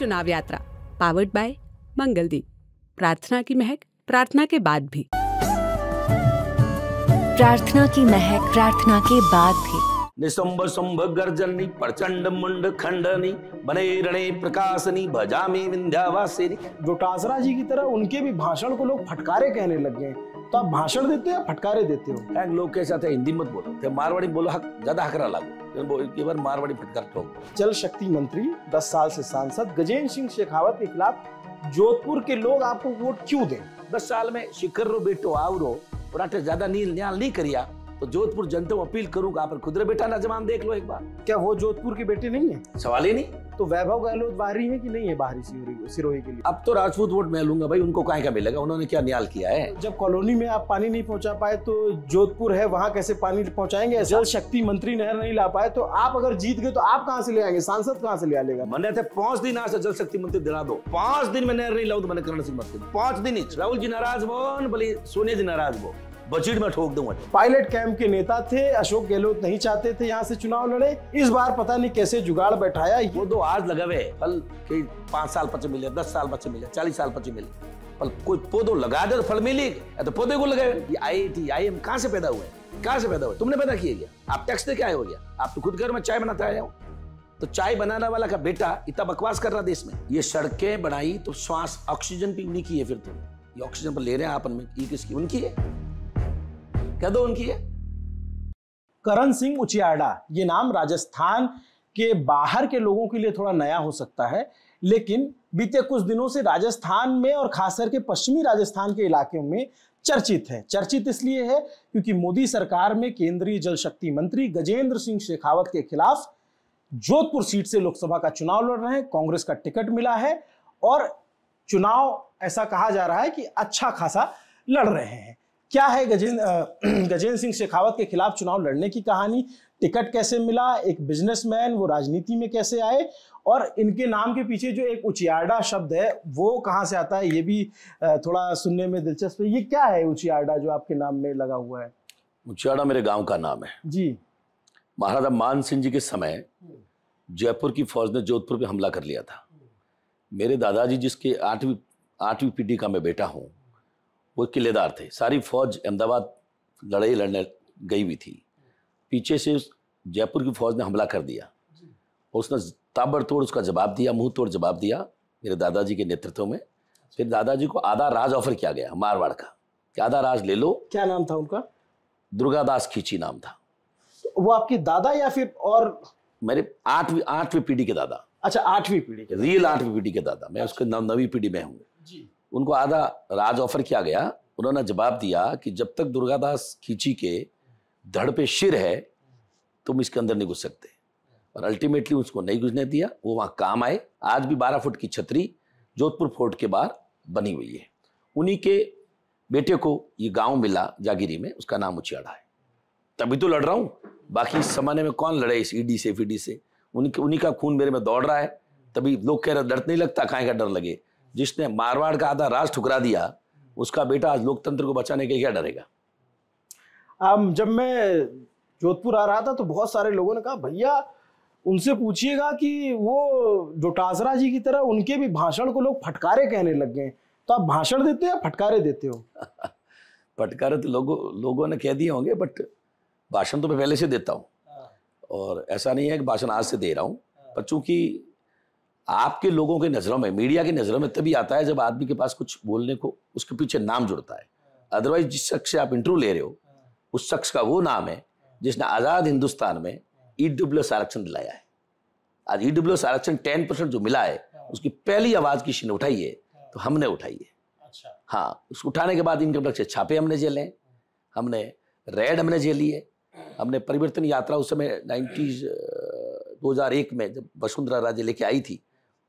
चुनाव यात्रा powered by Mangaldeep प्रार्थना की महक प्रार्थना के बाद भी प्रार्थना की महक प्रार्थना के बाद भी निशुंभ शुंभ गर्जनी प्रचंड मुंड खंडनी बने रणे प्रकाशनी भजामी विंध्यावासिनी टासरा जी की तरह उनके भी भाषण को लोग फटकारे कहने लग गए तो आप भाषण देते हो फटकारे देते हो लोग कैसे आते हिंदी मत बोलो फिर तो मारवाड़ी बोलो हक ज्यादा हकरा लागू तो बार मारवाड़ी फटकार जल तो शक्ति मंत्री दस साल से सांसद गजेंद्र सिंह शेखावत के खिलाफ जोधपुर के लोग आपको वोट क्यों दें दस साल में शिखर रो बेटो आवरो पराठे ज्यादा नील न्याल नहीं करिया तो जोधपुर जनता को अपील करूंगा आप खुदरे बेटा नजमान देख लो एक बार क्या वो जोधपुर की बेटी नहीं है सवाल ही नहीं तो वैभव गहलोत बाहरी है कि नहीं है बाहरी सिरोही के लिए अब तो राजपूत वोट मैं लूंगा भाई उनको कहा का मिलेगा उन्होंने क्या न्याल किया है जब कॉलोनी में आप पानी नहीं पहुंचा पाए तो जोधपुर है वहाँ कैसे पानी पहुंचाएंगे जल शक्ति मंत्री नहर नहीं ला पाए तो आप अगर जीत गए तो आप कहाँ से ले आएंगे सांसद कहाँ से ले आएगा मैंने थे पांच दिन आज जल शक्ति मंत्री दिला दो पांच दिन में नहर नहीं लाऊ तो मैंने करण सिंह पांच दिन राहुल जी नाराज हो बोली सोनिया जी नाराज हो बजट में ठोक दूंगा पायलट कैंप के नेता थे अशोक गहलोत नहीं चाहते थे यहाँ से चुनाव लड़े इस बार पता नहीं कैसे जुगाड़ बैठाया वो तो आज लगे हुए कल पांच साल पचे मिले दस साल पचे मिले चालीस साल पचे मिले फल कोई पौधो लगा दे तो फल मिलेगा तो पौधे को लगाए ये आई टी आई एम कहाँ से पैदा हुए कहाँ से पैदा हुए तुमने पैदा किया गया आप टैक्स दे के आए हो गया आप तो खुद घर में चाय बनाते आया हो तो चाय बनाने वाला का बेटा इतना बकवास कर रहा देश में ये सड़कें बनाई तो श्वास ऑक्सीजन भी उन्हीं की है फिर तुम ये ऑक्सीजन पर ले रहे हैं आप उनकी है क्या दो उनकी है करण सिंह उचियाड़ा ये नाम राजस्थान के बाहर के लोगों के लिए थोड़ा नया हो सकता है लेकिन बीते कुछ दिनों से राजस्थान में और खास करके पश्चिमी राजस्थान के इलाकों में चर्चित है चर्चित इसलिए है क्योंकि मोदी सरकार में केंद्रीय जल शक्ति मंत्री गजेंद्र सिंह शेखावत के खिलाफ जोधपुर सीट से लोकसभा का चुनाव लड़ रहे हैं कांग्रेस का टिकट मिला है और चुनाव ऐसा कहा जा रहा है कि अच्छा खासा लड़ रहे हैं क्या है गजेंद्र गजेंद्र सिंह शेखावत के खिलाफ चुनाव लड़ने की कहानी टिकट कैसे मिला एक बिजनेसमैन वो राजनीति में कैसे आए और इनके नाम के पीछे जो एक उचियाडा शब्द है वो कहाँ से आता है ये भी थोड़ा सुनने में दिलचस्प है ये क्या है उचियाडा जो आपके नाम में लगा हुआ है उचियाडा मेरे गांव का नाम है जी महाराजा मान सिंह जी के समय जयपुर की फौज ने जोधपुर पे हमला कर लिया था मेरे दादाजी जिसके आठवीं आठवीं पीढ़ी का मैं बेटा हूँ वो किलेदार थे सारी फौज अहमदाबाद लड़ाई लड़ने गई हुई थी पीछे से जयपुर की फौज ने हमला कर दिया और उसने ताबड़तोड़ उसका जवाब दिया मुंह तोड़ जवाब दिया मेरे दादाजी के नेतृत्व में फिर दादाजी को आधा राज ऑफर किया गया मारवाड़ का आधा राज ले लो क्या नाम था उनका दुर्गादास खींची नाम था तो वो आपके दादा या फिर और मेरे आठवीं आठवीं पीढ़ी के दादा अच्छा आठवीं पीढ़ी रियल आठवीं पीढ़ी के दादा मैं उसके नवी पीढ़ी में हूँ उनको आधा राज ऑफर किया गया उन्होंने जवाब दिया कि जब तक दुर्गादास खींची के धड़ पे शिर है तुम इसके अंदर नहीं घुस सकते और अल्टीमेटली उसको नहीं घुसने दिया वो वहाँ काम आए आज भी बारह फुट की छतरी जोधपुर फोर्ट के बाहर बनी हुई है उन्हीं के बेटे को ये गांव मिला जागिरी में उसका नाम उचियाड़ा है तभी तो लड़ रहा हूँ बाकी इस जमाने में कौन लड़े इस ईडी से फीडी से उनके उन्हीं का खून मेरे में दौड़ रहा है तभी लोग कह रहे डर नहीं लगता खाए का डर लगे जिसने मारवाड़ का आधा राज ठुकरा दिया उसका बेटा आज लोकतंत्र को बचाने के लिए क्या डरेगा आम जब मैं जोधपुर आ रहा था तो बहुत सारे लोगों ने कहा भैया उनसे पूछिएगा कि वो डोटासरा जी की तरह उनके भी भाषण को लोग फटकारे कहने लग गए तो आप भाषण देते हो या फटकारे देते हो फटकारे तो लोगों लोगों ने कह दिए होंगे बट भाषण तो मैं पहले से देता हूँ हाँ। और ऐसा नहीं है कि भाषण आज से दे रहा हूँ हाँ। पर चूंकि आपके लोगों के नज़रों में मीडिया की नज़रों में तभी आता है जब आदमी के पास कुछ बोलने को उसके पीछे नाम जुड़ता है अदरवाइज जिस शख्स से आप इंटरव्यू ले रहे हो उस शख्स का वो नाम है जिसने आज़ाद हिंदुस्तान में ई डब्ल्यू एस आरक्षण दिलाया है आज ई डब्ल्यू एस आरक्षण टेन परसेंट जो मिला है उसकी पहली आवाज़ किसी ने उठाई है तो हमने उठाई है अच्छा। हाँ उसको उठाने के बाद इनकम टैक्स के छापे हमने झेले हमने रेड हमने झेली है हमने परिवर्तन यात्रा उस समय नाइनटीज दो हजार एक में जब वसुंधरा राजे लेके आई थी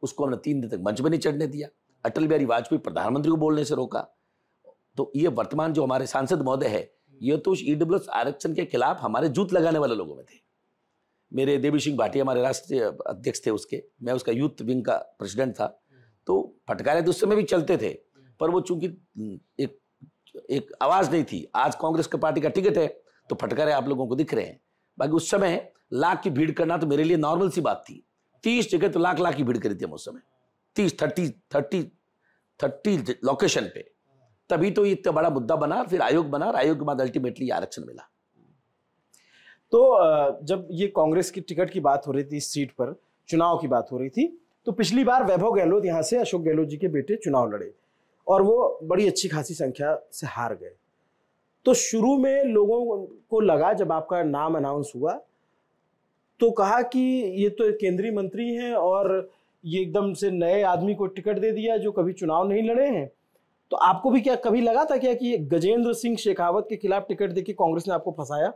उसको हमने तीन दिन तक मंच में नहीं चढ़ने दिया अटल बिहारी वाजपेयी प्रधानमंत्री को बोलने से रोका तो ये वर्तमान जो हमारे सांसद महोदय है ये तो उस ईडब्ल्यू e आरक्षण के खिलाफ हमारे जूत लगाने वाले लोगों में थे मेरे देवी सिंह भाटिया हमारे राष्ट्रीय अध्यक्ष थे उसके मैं उसका यूथ विंग का प्रेसिडेंट था तो फटकारे तो उस समय भी चलते थे पर वो चूंकि एक एक आवाज़ नहीं थी आज कांग्रेस का पार्टी का टिकट है तो फटकारे आप लोगों को दिख रहे हैं बाकी उस समय लाख की भीड़ करना तो मेरे लिए नॉर्मल सी बात थी तीस जगह तो लाख लाख की भीड़ करी थी हम उस समय तीस थर्टी थर्टी थर्टी लोकेशन पे तभी तो इतना बड़ा मुद्दा बना फिर आयोग बना और आयोग के बाद अल्टीमेटली आरक्षण मिला तो जब ये कांग्रेस की टिकट की बात हो रही थी इस सीट पर चुनाव की बात हो रही थी तो पिछली बार वैभव गहलोत यहाँ से अशोक गहलोत जी के बेटे चुनाव लड़े और वो बड़ी अच्छी खासी संख्या से हार गए तो शुरू में लोगों को लगा जब आपका नाम अनाउंस हुआ तो कहा कि ये तो केंद्रीय मंत्री हैं और ये एकदम से नए आदमी को टिकट दे दिया जो कभी चुनाव नहीं लड़े हैं तो आपको भी क्या कभी लगा था क्या कि गजेंद्र सिंह शेखावत के खिलाफ टिकट देके कांग्रेस ने आपको फंसाया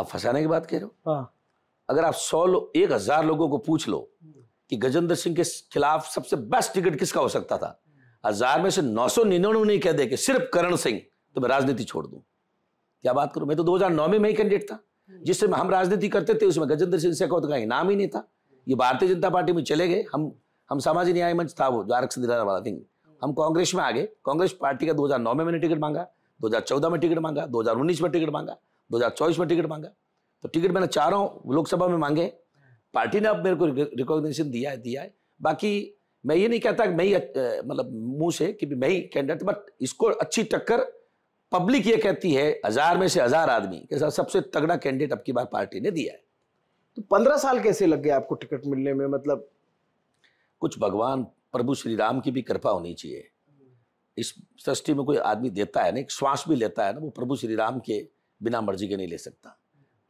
आप फंसाने की बात कह रहे हो हाँ। अगर आप सौ लो, एक हजार लोगों को पूछ लो कि गजेंद्र सिंह के खिलाफ सबसे बेस्ट टिकट किसका हो सकता था हजार में से नौ सौ निन्यानवे नहीं कह दे कि सिर्फ करण सिंह तो मैं राजनीति छोड़ दू क्या बात करूं मैं तो 2009 में ही कैंडिडेट था जिस समय हम राजनीति करते थे उसमें गजेंद्र सिंह शेखावत का इनाम ही नहीं था ये भारतीय जनता पार्टी में चले गए हम हम सामाजिक न्याय मंच था वो जो आरक्षण दिलाने वाला थिंग हम कांग्रेस में आ गए कांग्रेस पार्टी का 2009 में मैंने टिकट मांगा 2014 में टिकट मांगा 2019 में टिकट मांगा 2024 में टिकट मांगा तो टिकट मैंने चारों लोकसभा में मांगे पार्टी ने अब मेरे को रिकॉग्निशन दिया है दिया है बाकी मैं ये नहीं कहता कि मैं ही मतलब मुंह से कि मैं ही कैंडिडेट बट इसको अच्छी टक्कर पब्लिक ये कहती है हजार में से हजार आदमी के साथ सबसे तगड़ा कैंडिडेट अब की बार पार्टी ने दिया है तो पंद्रह साल कैसे लग गए आपको टिकट मिलने में मतलब कुछ भगवान प्रभु श्री राम की भी कृपा होनी चाहिए इस सृष्टि में कोई आदमी देता है ना एक श्वास भी लेता है ना वो प्रभु श्री राम के बिना मर्जी के नहीं ले सकता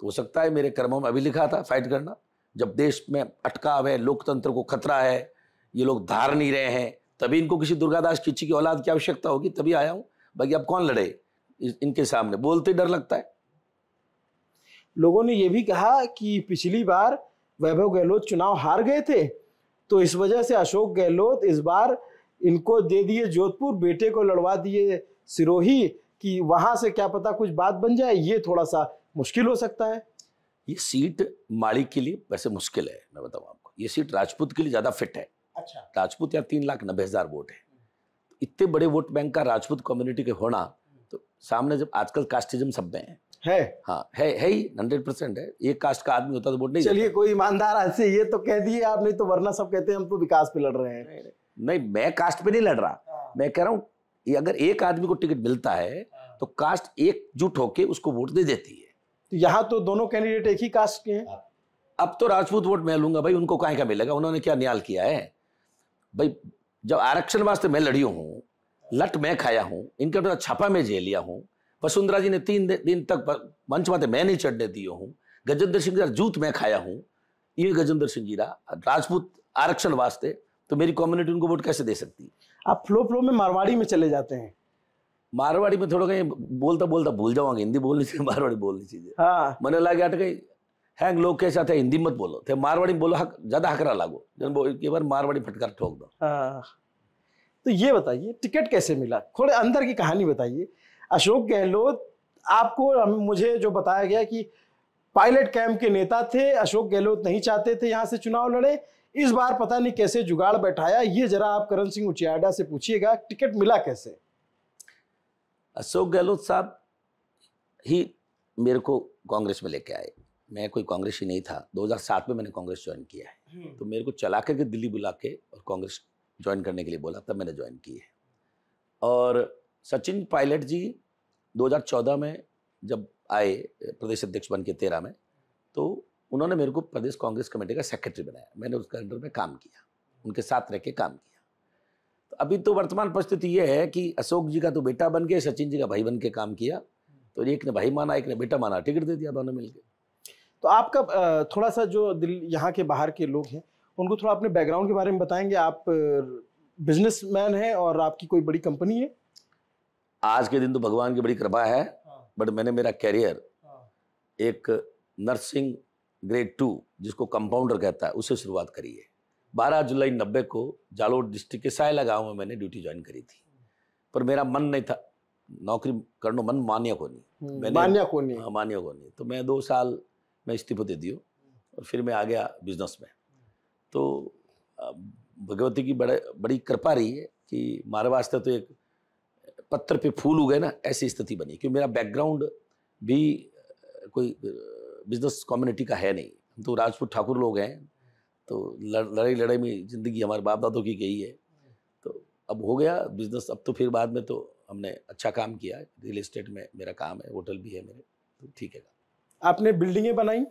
तो हो सकता है मेरे कर्मों में अभी लिखा था फाइट करना जब देश में अटकाव है लोकतंत्र को खतरा है ये लोग धार नहीं रहे हैं तभी इनको किसी दुर्गादास किच्ची की औलाद की आवश्यकता होगी तभी आया हूँ बाकी अब कौन लड़े इनके सामने बोलते डर लगता है लोगों ने यह भी कहा कि पिछली बार वैभव गहलोत चुनाव हार गए थे तो इस वजह से अशोक गहलोत इस बार इनको दे दिए जोधपुर बेटे को लड़वा दिए सिरोही कि वहां से क्या पता कुछ बात बन जाए ये थोड़ा सा मुश्किल हो सकता है ये सीट माड़ी के लिए वैसे मुश्किल है मैं बताऊँ आपको ये सीट राजपूत के लिए ज़्यादा फिट है अच्छा राजपूत यहाँ तीन लाख नब्बे हज़ार वोट है इतने बड़े वोट बैंक का राजपूत कम्युनिटी के होना सामने जब आजकल कास्टिज्म शब्द हैं है हाँ है है ही हंड्रेड परसेंट है एक कास्ट का आदमी होता तो वोट नहीं चलिए कोई ईमानदार ऐसे ये तो कह दिए आप नहीं तो वरना सब कहते हैं हम तो विकास पे लड़ रहे हैं नहीं मैं कास्ट पे नहीं लड़ रहा हाँ। मैं कह रहा हूँ अगर एक आदमी को टिकट मिलता है हाँ। तो कास्ट एकजुट होके उसको वोट दे देती है तो यहाँ तो दोनों कैंडिडेट एक ही कास्ट के हैं अब तो राजपूत वोट मैं लूंगा भाई उनको काहे का मिलेगा उन्होंने क्या न्याल किया है भाई जब आरक्षण वास्ते मैं लड़ी हूँ लट मैं खाया हूँ इनके द्वारा छापा में मैं लिया हूँ वसुंधरा जी ने तीन दिन तक मंच माते मैं नहीं चढ़ने दिए हूँ गजेंद्र सिंह जीरा जूत मैं खाया हूँ ये गजेंद्र सिंह जीरा राजपूत आरक्षण वास्ते तो मेरी कम्युनिटी उनको वोट कैसे दे सकती आप फ्लो फ्लो में मारवाड़ी में चले जाते हैं मारवाड़ी में थोड़ा कहीं बोलता बोलता भूल जाऊंगा हिंदी बोलनी चाहिए मारवाड़ी बोलनी चाहिए हाँ मैंने लगे अट गई हैंग लोग कैसे आते हिंदी मत बोलो थे तो मारवाड़ी में बोलो ज्यादा हकरा लागो जन बोल के बार मारवाड़ी फटकर ठोक दो हाँ। तो ये बताइए टिकट कैसे मिला थोड़े अंदर की कहानी बताइए अशोक गहलोत आपको मुझे जो बताया गया कि पायलट कैंप के नेता थे अशोक गहलोत नहीं चाहते थे यहाँ से चुनाव लड़े इस बार पता नहीं कैसे जुगाड़ बैठाया ये जरा आप करण सिंह उचियाडा से पूछिएगा टिकट मिला कैसे अशोक गहलोत साहब ही मेरे को कांग्रेस में लेके आए मैं कोई कांग्रेस ही नहीं था 2007 में मैंने कांग्रेस ज्वाइन किया है हम्म। तो मेरे को चला करके दिल्ली बुला के और कांग्रेस ज्वाइन करने के लिए बोला तब मैंने ज्वाइन की है और सचिन पायलट जी 2014 में जब आए प्रदेश अध्यक्ष बन के तेरह में तो उन्होंने मेरे को प्रदेश कांग्रेस कमेटी का सेक्रेटरी बनाया मैंने उसके अंडर में काम किया उनके साथ रह के काम किया तो अभी तो वर्तमान परिस्थिति ये है कि अशोक जी का तो बेटा बन के सचिन जी का भाई बन के काम किया तो एक ने भाई माना एक ने बेटा माना टिकट दे दिया दोनों मिलकर तो आपका थोड़ा सा जो दिल यहाँ के बाहर के लोग हैं उनको थोड़ा अपने बैकग्राउंड के बारे में बताएंगे आप बिजनेस हैं और आपकी कोई बड़ी कंपनी है आज के दिन तो भगवान की बड़ी कृपा है बट हाँ। मैंने मेरा कैरियर हाँ। एक नर्सिंग ग्रेड टू जिसको कंपाउंडर कहता है उससे शुरुआत करी है बारह जुलाई नब्बे को जालोर डिस्ट्रिक्ट के सायला गाँव में मैंने ड्यूटी ज्वाइन करी थी पर मेरा मन नहीं था नौकरी करनो मन मान्य को नहीं हम्म, मान्य को नहीं हाँ मान्य को नहीं तो मैं दो साल मैं इस्तीफा दे दियो और फिर मैं आ गया बिजनेस में तो भगवती की बड़े बड़ी कृपा रही है कि मारे वास्ते तो एक पत्थर पे फूल उगे ना ऐसी स्थिति बनी क्योंकि मेरा बैकग्राउंड भी कोई बिजनेस कम्युनिटी का है नहीं हम तो राजपूत ठाकुर लोग हैं तो लड़ाई लड़ाई में ज़िंदगी हमारे बाप दादों की गई है तो अब हो गया बिजनेस अब तो फिर बाद में तो हमने अच्छा काम किया रियल इस्टेट में मेरा काम है होटल भी है मेरे तो ठीक है आपने बिल्डिंगें बनाई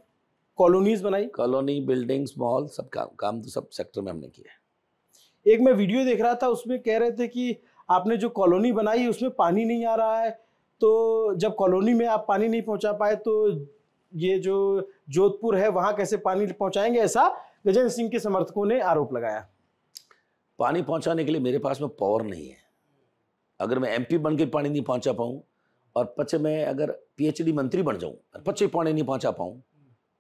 कॉलोनीज बनाई कॉलोनी बिल्डिंग्स मॉल सब काम काम तो सब सेक्टर में हमने किया एक मैं वीडियो देख रहा था उसमें कह रहे थे कि आपने जो कॉलोनी बनाई उसमें पानी नहीं आ रहा है तो जब कॉलोनी में आप पानी नहीं पहुंचा पाए तो ये जो जोधपुर है वहां कैसे पानी पहुंचाएंगे ऐसा गजेंद्र सिंह के समर्थकों ने आरोप लगाया पानी पहुंचाने के लिए मेरे पास में पावर नहीं है अगर मैं एमपी बन के पानी नहीं पहुंचा पाऊँ और पच्चे मैं अगर पीएचडी मंत्री बन जाऊँ और पचे पानी नहीं पहुंचा पाऊँ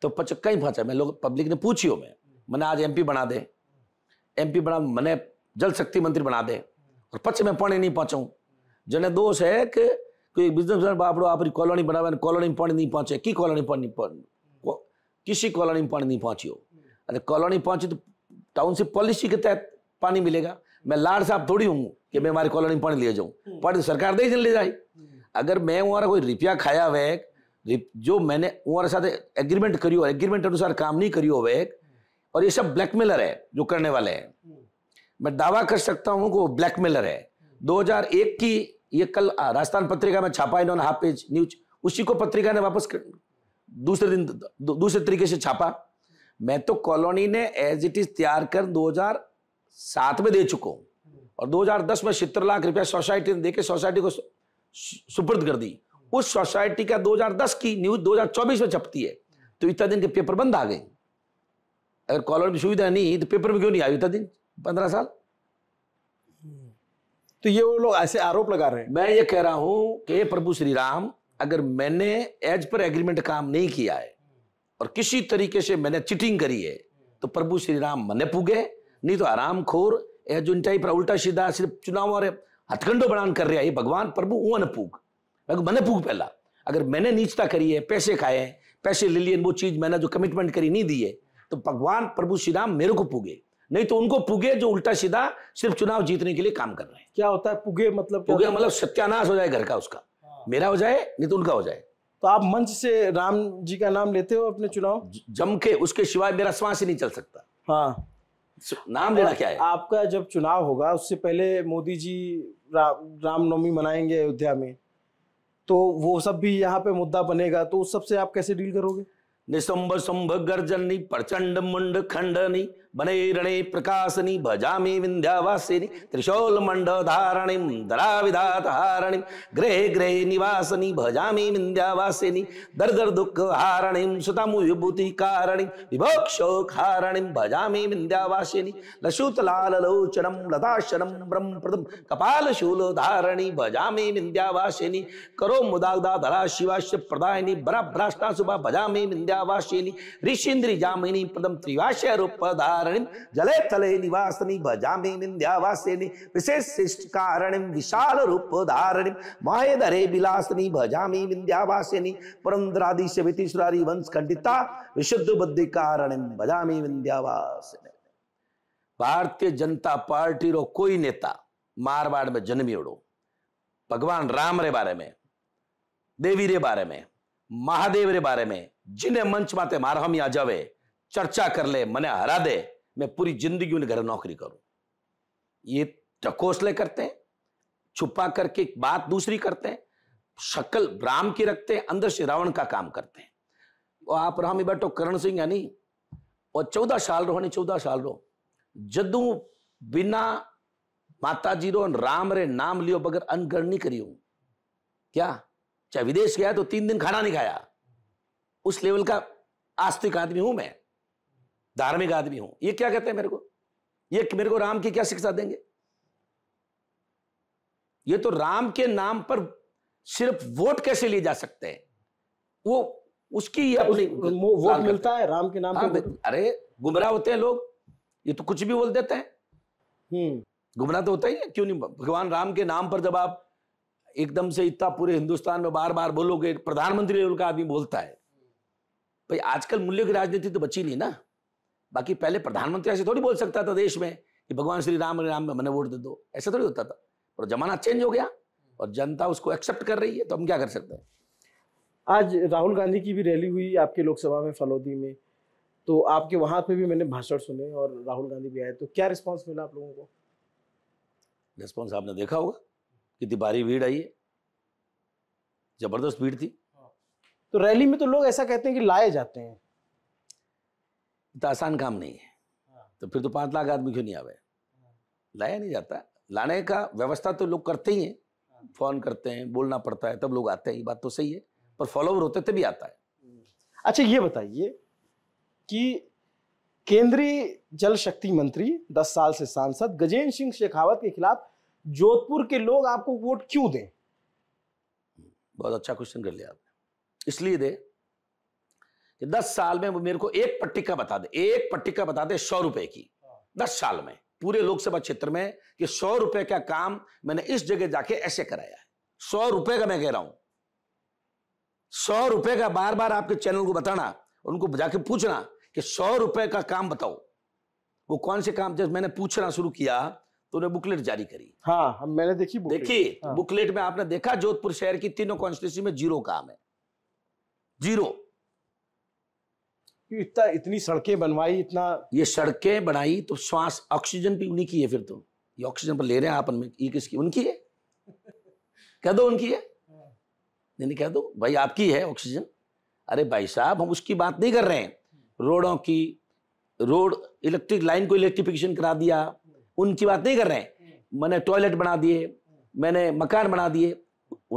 तो पचक्का ही फंसा मैं लोग पब्लिक ने पूछी हो मैं मैंने आज एमपी बना दे एमपी बना मैंने जल शक्ति मंत्री बना दे और पच में पानी नहीं पहुंचाऊ जने दोष है कि कोई बिजनेस बाप रो आपकी कॉलोनी मैंने कॉलोनी में पानी नहीं पहुंचे की कॉलोनी पानी किसी कॉलोनी में पानी नहीं पहुंची हो अरे कॉलोनी पहुंची तो टाउनशिप पॉलिसी के तहत पानी मिलेगा मैं लाड साहब थोड़ी हूँ कि मैं हमारी कॉलोनी में पानी ले जाऊँ हम्म। पानी सरकार दे ले जाए अगर मैं वहाँ कोई रुपया खाया हुआ जो मैंने तुम्हारे साथ एग्रीमेंट करी हो एग्रीमेंट अनुसार काम नहीं करी हो वे और ये सब ब्लैकमेलर है जो करने वाले हैं मैं दावा कर सकता हूं कि वो ब्लैकमेलर है 2001 की ये कल राजस्थान पत्रिका में छापा इन्होंने हाफ पेज न्यूज उसी को पत्रिका ने वापस कर, दूसरे दिन दू, दूसरे तरीके से छापा मैं तो कॉलोनी ने एज इट इज तैयार कर 2007 में दे चुका हूं और 2010 में सत्तर लाख रुपया सोसाइटी ने देकर सोसाइटी को सुपुर्द कर दी उस सोसाइटी का 2010 की न्यूज 2024 में छपती है तो इतना दिन के पेपर बंद आ गए अगर कॉलर में सुविधा नहीं तो पेपर में क्यों नहीं आई इतना दिन पंद्रह साल तो ये वो लोग ऐसे आरोप लगा रहे हैं मैं ये कह रहा हूं कि प्रभु श्री राम अगर मैंने एज पर एग्रीमेंट काम नहीं किया है और किसी तरीके से मैंने चिटिंग करी है तो प्रभु श्री राम मने पुगे नहीं तो आराम खोर यह जो उल्टा सीधा सिर्फ चुनाव और हथकंडो बड़ान कर रहा है भगवान प्रभु वो न मैं मैंने भूख पहला अगर मैंने नीचता करी है पैसे खाए हैं पैसे ले लिए वो चीज़ मैंने जो कमिटमेंट करी नहीं दी है तो भगवान प्रभु श्री राम मेरे को पूगे नहीं तो उनको पुगे जो उल्टा सीधा सिर्फ चुनाव जीतने के लिए काम कर रहे हैं क्या होता है पुगे मतलब पुगे मतलब सत्यानाश हो जाए घर का उसका हाँ। मेरा हो जाए नहीं तो उनका हो जाए तो आप मंच से राम जी का नाम लेते हो अपने चुनाव जम के उसके सिवाय मेरा श्वास ही नहीं चल सकता हाँ नाम लेना क्या है आपका जब चुनाव होगा उससे पहले मोदी जी रा, रामनवमी मनाएंगे अयोध्या में तो वो सब भी यहाँ पे मुद्दा बनेगा तो उस सबसे आप कैसे डील करोगे निसंब संभ नहीं प्रचंड मुंड खंडनी बने रणे प्रकाशनी भजामि विंध्यावासिनी त्रिशूल मंड धारणी धराविधात हारणी ग्रहे ग्रहे निवासनी भजामि विंध्यावासिनी दर दर दुख हारणी सुतमु विभूति कारणी विभोक्षोक हारणी भजामि विंध्यावासिनी लशुत लाल लोचनम लताशनम ब्रह्म प्रदम कपाल शूल धारणी भजामि विंध्यावासिनी करो मुदागदा धरा शिवाश्य प्रदायनी बरा भ्राष्टा सुबह भजामि विंध्यावासिनी ऋषिंद्री जामिनी प्रदम त्रिवाश्य रूप धार कारणिम जले तले निवासनी भजामि विंध्यावासिनी विशेष शिष्ट कारणिम विशाल रूप धारणिम माहेदरे विलासनी भजामि विंध्यावासिनी पुरंदरादि से वितिश्वरारी वंश खंडिता विशुद्ध बुद्धि कारणिम भजामि विंध्यावासिनी भारतीय जनता पार्टी रो कोई नेता मारवाड़ में जन्मी उड़ो भगवान राम रे बारे में देवी रे बारे में महादेव रे बारे में जिन्हें मंच माते मारहमी आ जावे चर्चा कर ले मने हरा दे मैं पूरी जिंदगी उन्हें घर नौकरी करूं ये टकोसले करते हैं छुपा करके एक बात दूसरी करते हैं शक्ल राम की रखते हैं अंदर से रावण का काम करते हैं वो आप राम ही बैठो करण सिंह यानी और चौदह साल नहीं चौदह साल रहो जदू बिना माता जी रो राम रे नाम लियो बगैर अनगढ़ नहीं हूं क्या चाहे विदेश गया तो तीन दिन खाना नहीं खाया उस लेवल का आस्तिक आदमी हूं मैं धार्मिक आदमी हूं ये क्या कहते हैं मेरे को ये मेरे को राम की क्या शिक्षा देंगे ये तो राम के नाम पर सिर्फ वोट कैसे लिए जा सकते हैं वो उसकी ये अपनी वोट मिलता है राम के नाम हाँ, पर अरे गुमराह होते हैं लोग ये तो कुछ भी बोल देते हैं हम्म। गुमराह तो होता ही है क्यों नहीं भगवान राम के नाम पर जब आप एकदम से इतना पूरे हिंदुस्तान में बार बार बोलोगे प्रधानमंत्री लेवल का आदमी बोलता है भाई आजकल मूल्य की राजनीति तो बची नहीं ना बाकी पहले प्रधानमंत्री ऐसे थोड़ी बोल सकता था देश में कि भगवान श्री राम राम में मैंने वोट दे दो ऐसा थोड़ी होता था और जमाना चेंज हो गया और जनता उसको एक्सेप्ट कर रही है तो हम क्या कर सकते हैं आज राहुल गांधी की भी रैली हुई आपके लोकसभा में फलौदी में तो आपके वहाँ पे भी मैंने भाषण सुने और राहुल गांधी भी आए तो क्या रिस्पांस मिला आप लोगों को रिस्पांस आपने देखा होगा कितनी भारी भीड़ आई है जबरदस्त भीड़ थी हाँ। तो रैली में तो लोग ऐसा कहते हैं कि लाए जाते हैं तो आसान काम नहीं है हाँ। तो फिर तो पाँच लाख आदमी क्यों नहीं आवे हाँ। लाया नहीं जाता लाने का व्यवस्था तो लोग करते ही हैं हाँ। फोन करते हैं बोलना पड़ता है तब लोग आते हैं ये बात तो सही है पर फॉलोवर होते तभी आता है हम्म। अच्छा ये बताइए कि केंद्रीय जल शक्ति मंत्री दस साल से सांसद गजेंद्र सिंह शेखावत के खिलाफ जोधपुर के लोग आपको वोट क्यों दें बहुत अच्छा क्वेश्चन कर लिया आपने इसलिए दे कि दस साल में वो मेरे को एक पट्टिका बता दे एक पट्टिका बता दे सौ रुपए की दस साल में पूरे लोकसभा क्षेत्र में कि सौ रुपए का काम मैंने इस जगह जाके ऐसे कराया है सौ रुपए का मैं कह रहा हूं सौ रुपए का बार बार आपके चैनल को बताना उनको जाके पूछना कि सौ रुपए का काम बताओ वो कौन से काम जब मैंने पूछना शुरू किया तो उन्हें बुकलेट जारी करी हाँ हम हाँ, मैंने देखी देखी हाँ। बुकलेट में आपने देखा जोधपुर शहर की तीनों कॉन्स्टिट्यूसी में जीरो काम है जीरो कि इतना इतनी सड़कें बनवाई इतना ये सड़कें बनाई तो श्वास ऑक्सीजन भी उन्हीं की है फिर तो ये ऑक्सीजन पर ले रहे हैं आप उनमें ये किसकी उनकी है कह दो उनकी है हाँ। नहीं नहीं कह दो भाई आपकी है ऑक्सीजन अरे भाई साहब हम उसकी बात नहीं कर रहे हैं रोडों की रोड इलेक्ट्रिक लाइन को इलेक्ट्रिफिकेशन करा दिया उनकी बात नहीं कर रहे हैं मैंने टॉयलेट बना दिए मैंने मकान बना दिए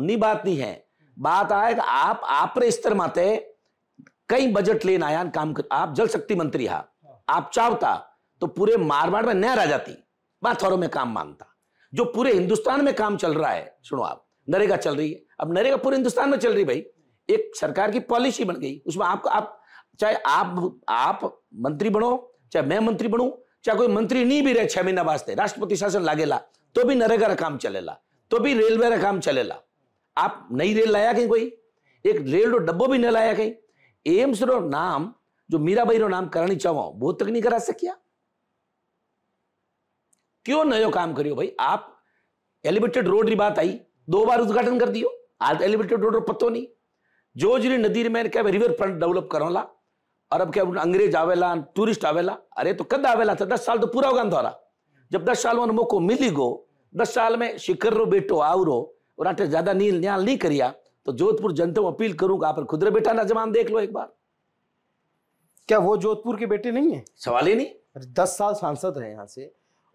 उन्हीं बात नहीं है बात आए आप आप स्तर माते कई बजट लेन आयान काम कर आप जल शक्ति मंत्री हा आप चाहता तो पूरे मारवाड़ में नया राजा थी बाथौरों में काम मांगता जो पूरे हिंदुस्तान में काम चल रहा है सुनो आप नरेगा चल रही है अब नरेगा पूरे हिंदुस्तान में चल रही भाई एक सरकार की पॉलिसी बन गई उसमें आपको आप चाहे आप आप मंत्री बनो चाहे मैं मंत्री बनू चाहे कोई मंत्री नहीं भी रहे छह महीना वास्ते राष्ट्रपति शासन लागेला तो भी नरेगा का काम चलेला तो भी रेलवे का काम चलेला आप नई रेल लाया कहीं कोई एक रेल डब्बो भी न लाया कहीं एम्स रो नाम जो मीराबाई रो नाम करानी चाहो वो तक नहीं करा सकिया क्यों नयो काम करियो भाई आप एलिवेटेड रोड की बात आई दो बार उद्घाटन कर दियो आज एलिवेटेड रोड रो पतो नहीं जो जोजरी नदी में क्या रिवर फ्रंट डेवलप करो ला और अब क्या अंग्रेज आवेला टूरिस्ट आवेला अरे तो कद आवेला था दस साल तो पूरा होगा द्वारा जब दस साल में मौको मिली गो दस साल में शिखर रो बेटो आउरो और आटे ज्यादा नील न्याल नहीं करिया तो जोधपुर जनता को अपील करूंगा आप खुदरे बेटा नजमान देख लो एक बार क्या वो जोधपुर के बेटे नहीं है सवाल ही नहीं दस साल सांसद हैं यहाँ से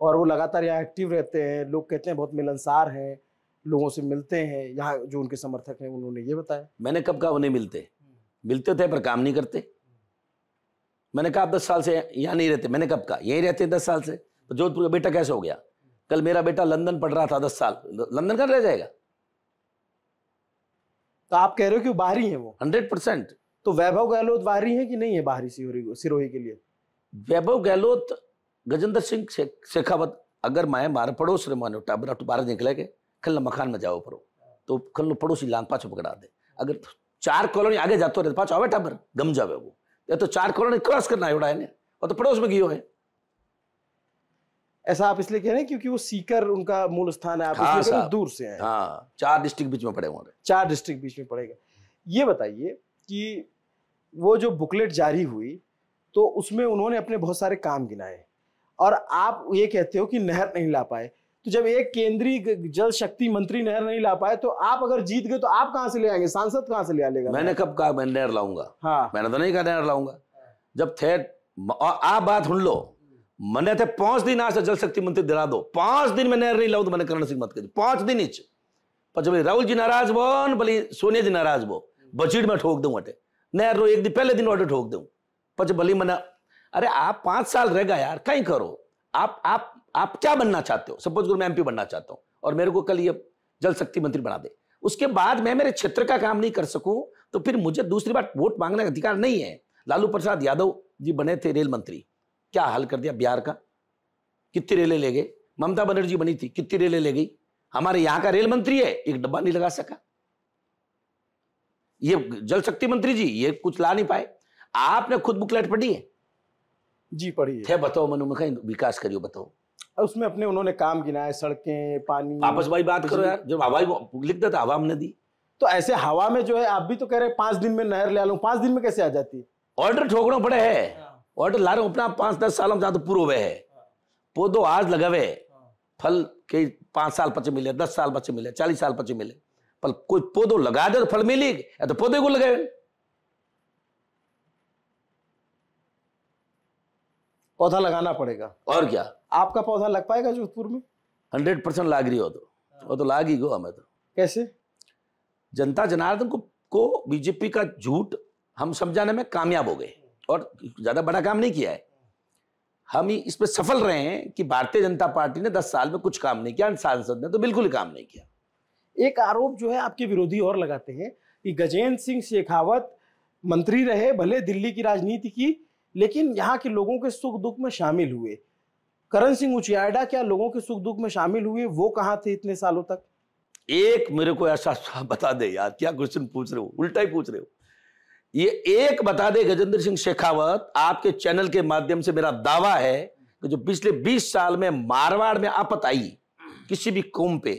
और वो लगातार यहाँ एक्टिव रहते हैं लोग कहते हैं बहुत मिलनसार हैं लोगों से मिलते हैं यहाँ जो उनके समर्थक हैं उन्होंने ये बताया मैंने कब कहा उन्हें मिलते मिलते थे पर काम नहीं करते मैंने कहा आप दस साल से यहाँ नहीं रहते मैंने कब कहा यहीं रहते दस साल से तो जोधपुर का बेटा कैसे हो गया कल मेरा बेटा लंदन पढ़ रहा था दस साल लंदन का रह जाएगा तो आप कह रहे हो कि बाहरी है वो हंड्रेड परसेंट तो वैभव गहलोत बाहरी है कि नहीं है बाहरी सिरोही सिरोही के लिए वैभव गहलोत गजेंद्र सिंह शेखावत अगर मैं मारे पड़ोस रे मानो टाबर तो बारह निकले के खल मकान में जाओ पड़ो तो खल पड़ोसी लान पाछो पकड़ा दे अगर चार कॉलोनी आगे हो रहे तो पाछो आवे टाबर गम जावे वो या तो चार कॉलोनी क्रॉस करना है उड़ा है और तो पड़ोस में गियो है ऐसा आप इसलिए कह रहे हैं क्योंकि वो सीकर उनका मूल स्थान है आप हाँ इसलिए दूर से हैं हाँ चार डिस्ट्रिक्ट बीच में पड़े हुए चार डिस्ट्रिक्ट बीच में पड़ेगा ये बताइए कि वो जो बुकलेट जारी हुई तो उसमें उन्होंने अपने बहुत सारे काम गिनाए और आप ये कहते हो कि नहर नहीं ला पाए तो जब एक केंद्रीय जल शक्ति मंत्री नहर नहीं ला पाए तो आप अगर जीत गए तो आप कहाँ से ले आएंगे सांसद कहाँ से ले आएगा मैंने कब कहा मैं नहर लाऊंगा हाँ मैंने तो नहीं कहा नहर लाऊंगा जब थे आप बात सुन लो मैंने थे पांच दिन आज जल शक्ति मंत्री दिला दो पांच दिन में नहर नहीं लाऊ तो मैंने करण सिंह मत कर पांच दिन इच पर जब राहुल जी नाराज बोन बोली सोनिया जी नाराज बो बजट में ठोक दू अटे नहर रो एक दिन पहले दिन ऑर्डर ठोक दू पर भली मैंने अरे आप पांच साल रह गए यार कहीं करो आप आप आप क्या बनना चाहते हो सपोज करो मैं एमपी बनना चाहता हूँ और मेरे को कल ये जल शक्ति मंत्री बना दे उसके बाद मैं मेरे क्षेत्र का काम नहीं कर सकूं तो फिर मुझे दूसरी बार वोट मांगने का अधिकार नहीं है लालू प्रसाद यादव जी बने थे रेल मंत्री क्या हाल कर दिया बिहार का कितनी रेलें ले गए ममता बनर्जी बनी थी कितनी रेलें ले गई हमारे यहां का रेल मंत्री है एक डब्बा नहीं लगा सका ये जल शक्ति मंत्री जी ये कुछ ला नहीं पाए आपने खुद बुकलेट पढ़ी है जी पढ़ी है थे बताओ मनु में विकास करियो बताओ उसमें अपने उन्होंने काम गिनाए सड़कें पानी आपस भाई बात करो यार जब हवाई लिख देता हवा हमने दी तो ऐसे हवा में जो है आप भी तो कह रहे हैं पांच दिन में नहर ले लो लू पांच दिन में कैसे आ जाती ऑर्डर ठोकना पड़े है हाँ। ऑर्डर ला रहे अपना पांच दस साल में ज़्यादा पूर्व हुए है पौधो आज लगावे फल के पांच साल पचे मिले दस साल पचे मिले चालीस साल पचे मिले पर कोई पौधो लगा दे तो फल मिली या तो पौधे को लगाए पौधा लगाना पड़ेगा और क्या आपका पौधा लग पाएगा जोधपुर में हंड्रेड परसेंट लाग रही हो तो वो तो लाग ही गो हमें तो कैसे जनता जनार्दन को, को बीजेपी का झूठ हम समझाने में कामयाब हो गए और ज़्यादा बड़ा काम नहीं किया है हम ही इसमें सफल रहे हैं कि भारतीय जनता पार्टी ने दस साल में कुछ काम नहीं किया सांसद ने तो बिल्कुल काम नहीं किया एक आरोप जो है आपके विरोधी और लगाते हैं कि गजेंद्र सिंह शेखावत मंत्री रहे भले दिल्ली की राजनीति की लेकिन यहाँ के लोगों के सुख दुख में शामिल हुए करण सिंह उचियाडा क्या लोगों के सुख दुख में शामिल हुए वो कहाँ थे इतने सालों तक एक मेरे को ऐसा बता दे यार क्या क्वेश्चन पूछ रहे हो उल्टा ही पूछ रहे हो ये एक बता दे गजेंद्र सिंह शेखावत आपके चैनल के माध्यम से मेरा दावा है कि जो पिछले 20 साल में मारवाड़ में आपत आई किसी भी कुंभ पे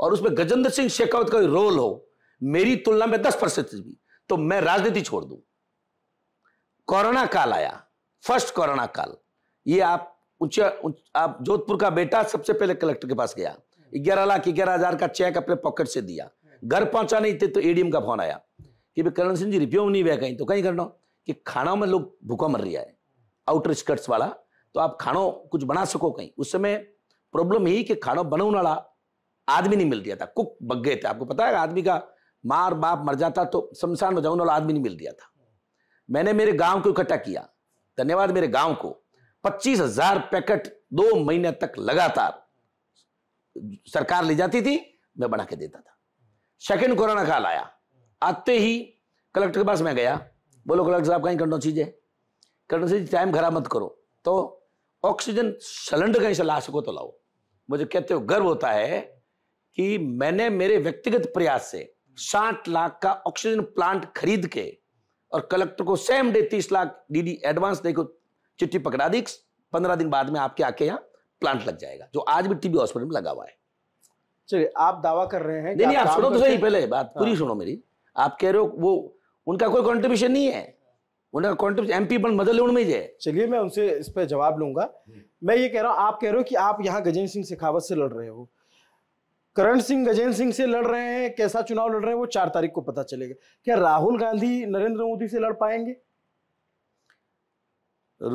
और उसमें गजेंद्र सिंह शेखावत का रोल हो मेरी तुलना में 10 परसेंट भी तो मैं राजनीति छोड़ दू कोरोना काल आया फर्स्ट कोरोना काल ये आप उच्च आप जोधपुर का बेटा सबसे पहले कलेक्टर के पास गया ग्यारह लाख ग्यारह हजार का चेक अपने पॉकेट से दिया घर पहुंचा नहीं थे तो एडीएम e का फोन आया कि भाई करण सिंह जी रिप्यो नहीं हुआ कहीं तो कहीं करना कि खाना में लोग भूखा मर रहा है आउटर स्कर्ट्स वाला तो आप खाना कुछ बना सको कहीं उस समय प्रॉब्लम यही कि खाना बनाने वाला आदमी नहीं मिल रहा था कुक बग गए थे आपको पता है आदमी का मार बाप मर जाता तो शमशान में जाऊन वाला आदमी नहीं मिल रहा था मैंने मेरे गांव को इकट्ठा किया धन्यवाद मेरे गांव को पच्चीस हजार पैकेट दो महीने तक लगातार सरकार ले जाती थी मैं बना के देता था सेकेंड कोरोना काल आया आते ही कलेक्टर के पास मैं गया बोलो कलेक्टर साहब कहीं करना चीज़ है करना चीज टाइम खराब मत करो तो ऑक्सीजन सिलेंडर कहीं से ला सको तो लाओ मुझे कहते हो गर्व होता है कि मैंने मेरे व्यक्तिगत प्रयास से साठ लाख का ऑक्सीजन प्लांट खरीद के और कलेक्टर को सेम डे तीस लाख डीडी एडवांस देखो चिट्ठी पकड़ा दी पंद्रह दिन बाद में आपके आके यहाँ प्लांट लग जाएगा जो आज भी टीबी हॉस्पिटल में लगा हुआ है चलिए आप दावा कर रहे हैं नहीं, नहीं आप, आप सुनो तो सही पहले बात पूरी हाँ। सुनो मेरी आप कह रहे हो वो उनका कोई कॉन्ट्रीब्यूशन नहीं है उनका कॉन्ट्रीब्यूशन एमपी बन मदर लोन में ही है चलिए मैं उनसे इस पर जवाब लूंगा मैं ये कह रहा हूँ आप कह रहे हो कि आप यहाँ गजेंद्र सिंह शेखावत से लड़ रहे हो करण सिंह गजेंद्र सिंह से लड़ रहे हैं कैसा चुनाव लड़ रहे हैं वो चार तारीख को पता चलेगा क्या राहुल गांधी नरेंद्र मोदी से लड़ पाएंगे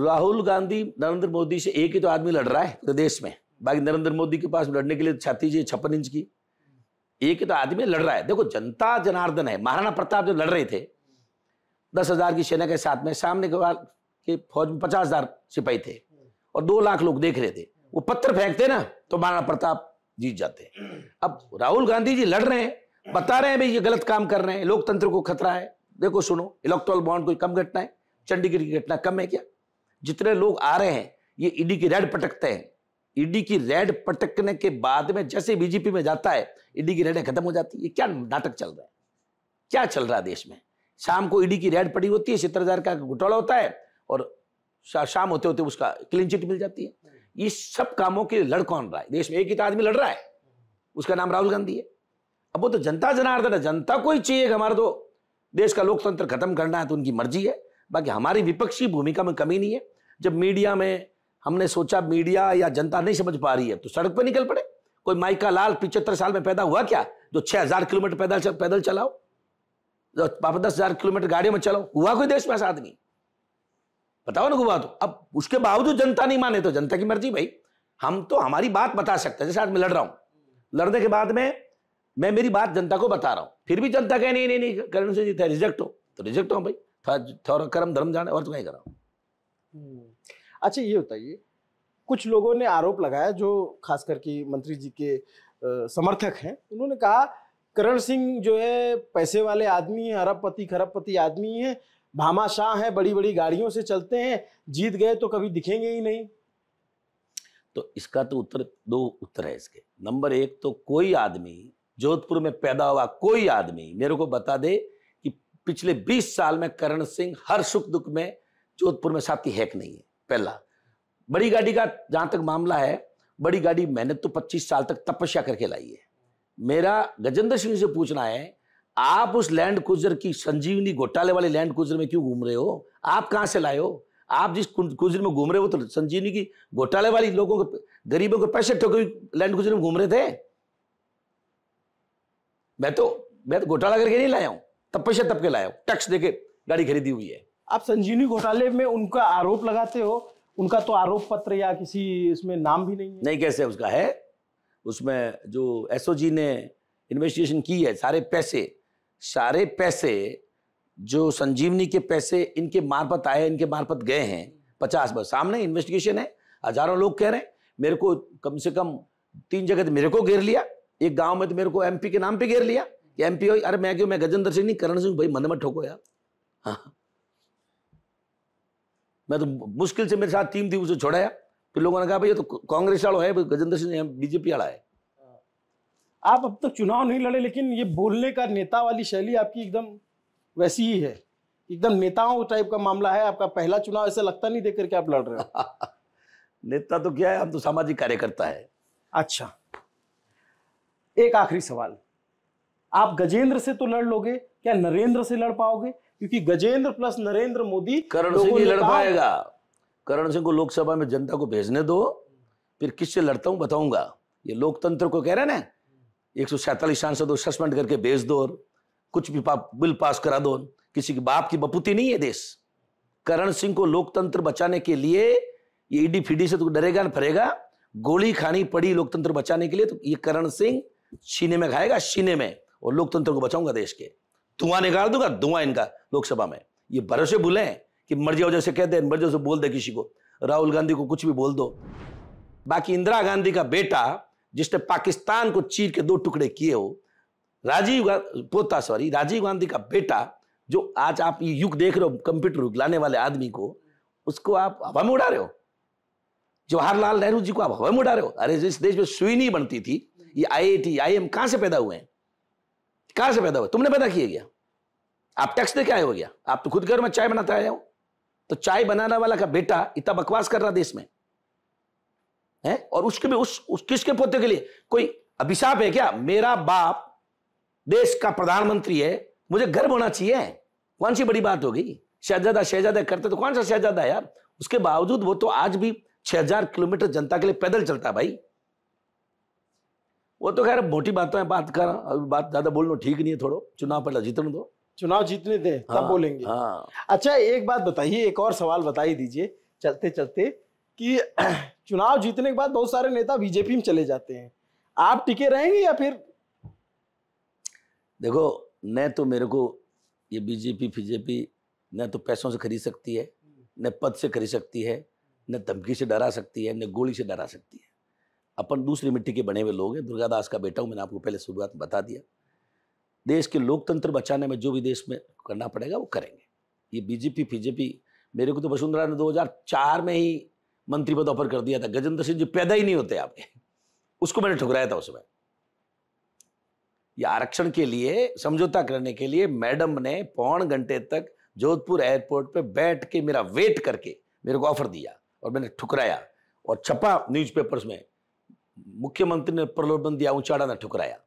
राहुल गांधी नरेंद्र मोदी से एक ही तो आदमी लड़ रहा है प्रदेश में बाकी नरेंद्र मोदी के पास लड़ने के लिए छाती छप्पन इंच की एक ही तो आदमी लड़ रहा है देखो जनता जनार्दन है महाराणा प्रताप जो लड़ रहे थे दस हजार की सेना के साथ में सामने के बाद के फौज में पचास हजार सिपाही थे और दो लाख लोग देख रहे थे वो पत्थर फेंकते ना तो महाराणा प्रताप जीत जाते अब राहुल गांधी जी लड़ रहे हैं बता रहे हैं भाई ये गलत काम कर रहे हैं लोकतंत्र को खतरा है देखो सुनो इलेक्ट्रोल बॉन्ड कोई कम घटना है चंडीगढ़ की घटना कम है क्या जितने लोग आ रहे हैं ये ईडी की रेड पटकते हैं ईडी की रेड पटकने के बाद में जैसे बीजेपी में जाता है ईडी की रेडें खत्म हो जाती है क्या नाटक चल रहा है क्या चल रहा है देश में शाम को ईडी की रेड पड़ी होती है सत्तर हजार का घोटाला होता है और शाम होते होते उसका क्लीन चिट मिल जाती है ये सब कामों के लड़ कौन रहा है देश में एक ही तो आदमी लड़ रहा है उसका नाम राहुल गांधी है अब वो तो जनता जनार्दन है जनता को ही चाहिए हमारा तो देश का लोकतंत्र खत्म करना है तो उनकी मर्जी है बाकी हमारी विपक्षी भूमिका में कमी नहीं है जब मीडिया में हमने सोचा मीडिया या जनता नहीं समझ पा रही है तो सड़क पर निकल पड़े कोई माइका लाल पिछहत्तर साल में पैदा हुआ क्या जो छह हजार किलोमीटर पैदल पैदल चलाओ जो पापा दस हजार किलोमीटर गाड़ियों में चलाओ हुआ कोई देश में ऐसा आदमी बताओ ना हुआ तो अब उसके बावजूद जनता नहीं माने तो जनता की मर्जी भाई हम तो हमारी बात बता सकते हैं जैसे आज मैं लड़ रहा हूं लड़ने के बाद में मैं मेरी बात जनता को बता रहा हूं फिर भी जनता कहे नहीं नहीं नहीं करण सिंह जी रिजेक्ट हो तो रिजेक्ट हो भाई थोड़ा कर्म धर्म जाने और तो कहीं कर रहा हूं हम्म। अच्छा ये बताइए कुछ लोगों ने आरोप लगाया जो खास करके मंत्री जी के समर्थक हैं उन्होंने कहा करण सिंह जो है पैसे वाले आदमी है अरबपति खरबपति आदमी है भामाशाह है बड़ी बड़ी गाड़ियों से चलते हैं जीत गए तो कभी दिखेंगे ही नहीं तो इसका तो उत्तर दो उत्तर है इसके नंबर एक तो कोई आदमी जोधपुर में पैदा हुआ कोई आदमी मेरे को बता दे कि पिछले 20 साल में करण सिंह हर सुख दुख में जोधपुर में साथी हैक नहीं है पहला बड़ी गाड़ी का जहां तक मामला है बड़ी गाड़ी मैंने तो 25 साल तक तपस्या करके लाई है मेरा गजेंद्र सिंह से पूछना है आप उस लैंड क्रूजर की संजीवनी घोटाले वाले लैंड क्रूजर में क्यों घूम रहे हो आप कहां से लाए हो आप जिस क्रूजर में घूम रहे हो तो संजीवनी की घोटाले वाली लोगों को गरीबों को पैसे ठोके लैंड क्रूजर में घूम रहे थे मैं तो मैं तो घोटाला करके नहीं लाया हूं तपस्या तपके लाया हूं टैक्स देके गाड़ी खरीदी हुई है आप संजीवनी घोटाले में उनका आरोप लगाते हो उनका तो आरोप पत्र या किसी इसमें नाम भी नहीं है नहीं कैसे उसका है उसमें जो एस ने इन्वेस्टिगेशन की है सारे पैसे सारे पैसे जो संजीवनी के पैसे इनके मार्फत आए इनके मार्फत गए हैं पचास बस सामने इन्वेस्टिगेशन है हजारों लोग कह रहे हैं मेरे को कम से कम तीन जगह मेरे को घेर लिया एक गांव में तो मेरे को एमपी के नाम पे घेर लिया एमपी हो अरे मैं क्यों मैं गजेंद्र सिंह नहीं करण सिंह भाई मन में ठोको यार हाँ मैं तो मुश्किल से मेरे साथ टीम थी उसे छोड़ाया फिर लोगों ने कहा भाई ये तो कांग्रेस वालों है गजेंद्र सिंह बीजेपी वाला है आप अब तक तो चुनाव नहीं लड़े लेकिन ये बोलने का नेता वाली शैली आपकी एकदम वैसी ही है एकदम नेताओं टाइप का मामला है आपका पहला चुनाव ऐसा लगता नहीं देख करके आप लड़ रहे हो नेता तो क्या है हम तो सामाजिक कार्यकर्ता है अच्छा एक आखिरी सवाल आप गजेंद्र से तो लड़ लोगे क्या नरेंद्र से लड़ पाओगे क्योंकि गजेंद्र प्लस नरेंद्र मोदी करण सिंह ही लड़ पाएगा करण सिंह को लोकसभा में जनता को भेजने दो फिर किससे लड़ता हूं बताऊंगा ये लोकतंत्र को कह रहे ना एक सौ सैतालीस सांसदों सस्पेंड करके भेज दो और कुछ भी बिल पास करा दो किसी के बाप की बपूती नहीं है देश करण सिंह को लोकतंत्र बचाने के लिए ये ईडी फीडी से तो डरेगा ना फरेगा गोली खानी पड़ी लोकतंत्र बचाने के लिए तो ये करण सिंह सीने में खाएगा सीने में और लोकतंत्र को बचाऊंगा देश के धुआं निकाल दूंगा धुआं इनका लोकसभा में ये भरोसे भूले कि मर्जी वजह से कहते हैं मर्जी से बोल दे किसी को राहुल गांधी को कुछ भी बोल दो बाकी इंदिरा गांधी का बेटा जिसने पाकिस्तान को चीर के दो टुकड़े किए हो राजीव गांधी पोता सॉरी राजीव गांधी का बेटा जो आज आप ये युग देख रहे हो कंप्यूटर युग लाने वाले आदमी को उसको आप हवा में उड़ा रहे हो जवाहरलाल नेहरू जी को आप हवा में उड़ा रहे हो अरे जिस देश में सुई नहीं बनती थी ये आई आई टी आई एम कहां से पैदा हुए हैं कहां से पैदा हुआ तुमने पैदा किया गया आप टैक्स दे के आए हो गया आप तो खुद घर में चाय बनाते आए हो तो चाय बनाने वाला का बेटा इतना बकवास कर रहा देश में है और उसके भी उस, उस किसके पोते के लिए कोई अभिशाप है क्या मेरा बाप देश का प्रधानमंत्री है मुझे गर्व होना चाहिए कौन सी बड़ी बात हो गई शहजादा शहजादा करते तो कौन सा शहजादा यार उसके बावजूद वो तो आज भी 6000 किलोमीटर जनता के लिए पैदल चलता है भाई वो तो खैर मोटी बातों में बात कर अभी बात ज्यादा बोलना ठीक नहीं है थोड़ो चुनाव पर जीतने दो चुनाव जीतने दे हाँ, बोलेंगे हाँ। अच्छा एक बात बताइए एक और सवाल बताई दीजिए चलते चलते कि चुनाव जीतने के बाद बहुत सारे नेता बीजेपी में चले जाते हैं आप टिके रहेंगे या फिर देखो न तो मेरे को ये बीजेपी बीजेपी न तो पैसों से खरीद सकती है न पद से खरीद सकती है न धमकी से डरा सकती है न गोली से डरा सकती है अपन दूसरी मिट्टी के बने हुए लोग हैं दुर्गादास का बेटा हूँ मैंने आपको पहले शुरुआत बता दिया देश के लोकतंत्र बचाने में जो भी देश में करना पड़ेगा वो करेंगे ये बीजेपी बीजेपी मेरे को तो वसुंधरा ने 2004 में ही मंत्री पद ऑफर कर दिया था गजेंद्र सिंह जी पैदा ही नहीं होते आपके उसको मैंने ठुकराया था उसमें ये आरक्षण के लिए समझौता करने के लिए मैडम ने पौन घंटे तक जोधपुर एयरपोर्ट पे बैठ के मेरा वेट करके मेरे को ऑफर दिया और मैंने ठुकराया और छपा न्यूज़पेपर्स में मुख्यमंत्री ने प्रलोभन दिया ऊंचाड़ा ना ठुकराया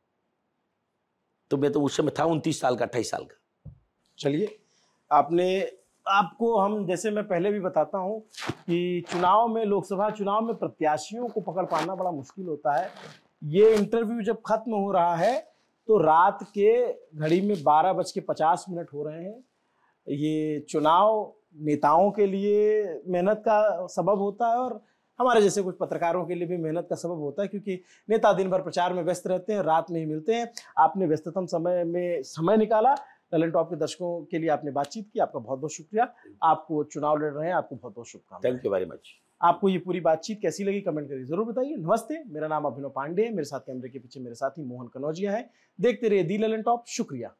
तो मैं तो उस समय था उनतीस साल का अट्ठाईस साल का चलिए आपने आपको हम जैसे मैं पहले भी बताता हूं कि चुनाव में लोकसभा चुनाव में प्रत्याशियों को पकड़ पाना बड़ा मुश्किल होता है ये इंटरव्यू जब खत्म हो रहा है तो रात के घड़ी में बारह बज के पचास मिनट हो रहे हैं ये चुनाव नेताओं के लिए मेहनत का सबब होता है और हमारे जैसे कुछ पत्रकारों के लिए भी मेहनत का सबब होता है क्योंकि नेता दिन भर प्रचार में व्यस्त रहते हैं रात में ही मिलते हैं आपने व्यस्ततम समय में समय निकाला टैलेंट टॉप के दर्शकों के लिए आपने बातचीत की आपका बहुत बहुत शुक्रिया आपको चुनाव लड़ रहे हैं आपको बहुत बहुत शुभकामनाएं थैंक यू वेरी मच आपको ये पूरी बातचीत कैसी लगी कमेंट करके जरूर बताइए नमस्ते मेरा नाम अभिनव पांडे मेरे साथ कैमरे के पीछे मेरे साथ ही मोहन कनौजिया है देखते रहिए दी ललन टॉप शुक्रिया